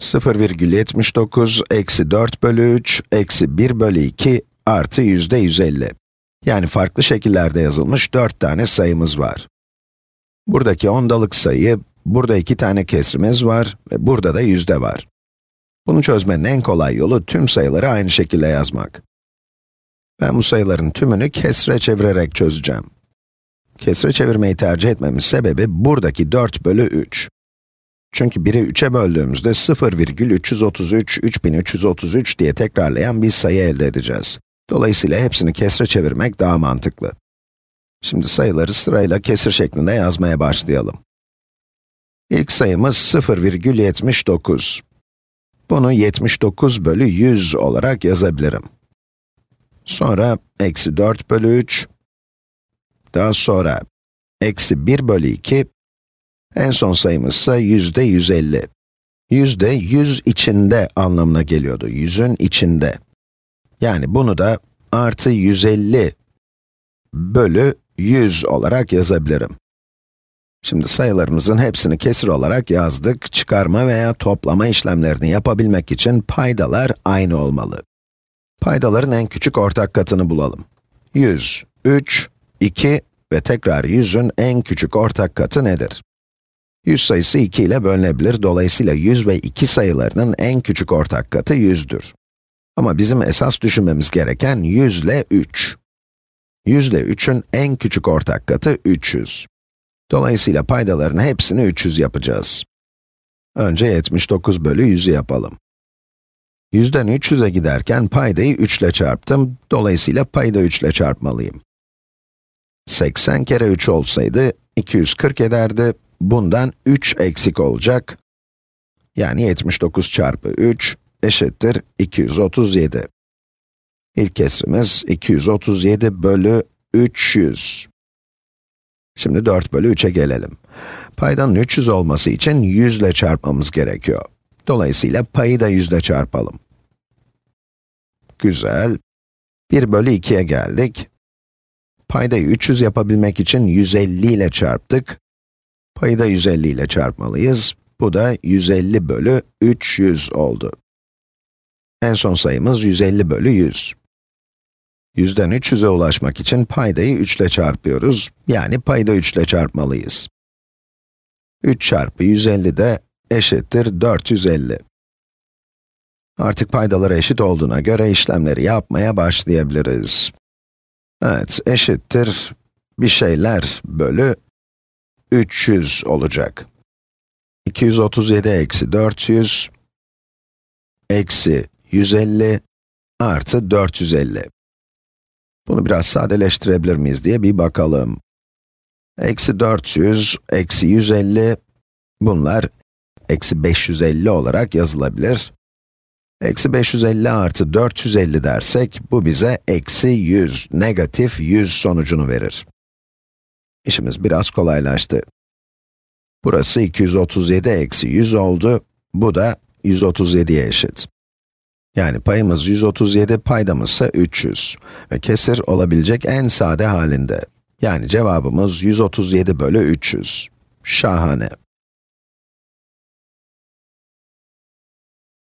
0,79 eksi 4 bölü 3 eksi 1 bölü 2 artı yüzde 150. Yani farklı şekillerde yazılmış 4 tane sayımız var. Buradaki ondalık sayı, burada iki tane kesrimiz var ve burada da yüzde var. Bunu çözmenin en kolay yolu tüm sayıları aynı şekilde yazmak. Ben bu sayıların tümünü kesre çevirerek çözeceğim. Kesre çevirmeyi tercih etmemin sebebi buradaki 4 bölü 3. Çünkü 1'i 3'e böldüğümüzde 0,333, 3333 diye tekrarlayan bir sayı elde edeceğiz. Dolayısıyla hepsini kesre çevirmek daha mantıklı. Şimdi sayıları sırayla kesir şeklinde yazmaya başlayalım. İlk sayımız 0,79. Bunu 79 bölü 100 olarak yazabilirim. Sonra eksi 4 bölü 3. Daha sonra eksi 1 bölü 2 en son sayımız ise yüzde 150. Yüzde 100 içinde anlamına geliyordu. Yüzün içinde. Yani bunu da artı 150 bölü 100 olarak yazabilirim. Şimdi sayılarımızın hepsini kesir olarak yazdık. Çıkarma veya toplama işlemlerini yapabilmek için paydalar aynı olmalı. Paydaların en küçük ortak katını bulalım. 100, 3, 2 ve tekrar 100'ün en küçük ortak katı nedir? 100 sayısı 2 ile bölünebilir, dolayısıyla 100 ve 2 sayılarının en küçük ortak katı 100'dür. Ama bizim esas düşünmemiz gereken 100 ile 3. 100 ile 3'ün en küçük ortak katı 300. Dolayısıyla paydaların hepsini 300 yapacağız. Önce 79 bölü 100'ü yapalım. 100'den 300'e giderken paydayı 3 ile çarptım, dolayısıyla payda 3 ile çarpmalıyım. 80 kere 3 olsaydı 240 ederdi, bundan 3 eksik olacak. Yani 79 çarpı 3 eşittir 237. İlk kesrimiz 237 bölü 300. Şimdi 4 bölü 3'e gelelim. Paydanın 300 olması için 100 ile çarpmamız gerekiyor. Dolayısıyla payı da 100 ile çarpalım. Güzel. 1 bölü 2'ye geldik. Paydayı 300 yapabilmek için 150 ile çarptık. Payı da 150 ile çarpmalıyız. Bu da 150 bölü 300 oldu. En son sayımız 150 bölü 100. 100'den 300'e ulaşmak için paydayı 3 ile çarpıyoruz. Yani payda 3 ile çarpmalıyız. 3 çarpı 150 de eşittir 450. Artık paydalar eşit olduğuna göre işlemleri yapmaya başlayabiliriz. Evet, eşittir bir şeyler bölü 300 olacak. 237 eksi 400, eksi 150 artı 450. Bunu biraz sadeleştirebilir miyiz diye bir bakalım. Eksi 400, eksi 150, bunlar eksi 550 olarak yazılabilir. Eksi 550 artı 450 dersek, bu bize eksi 100, negatif 100 sonucunu verir. İşimiz biraz kolaylaştı. Burası 237 eksi 100 oldu. Bu da 137'ye eşit. Yani payımız 137, paydamız ise 300. Ve kesir olabilecek en sade halinde. Yani cevabımız 137 bölü 300. Şahane.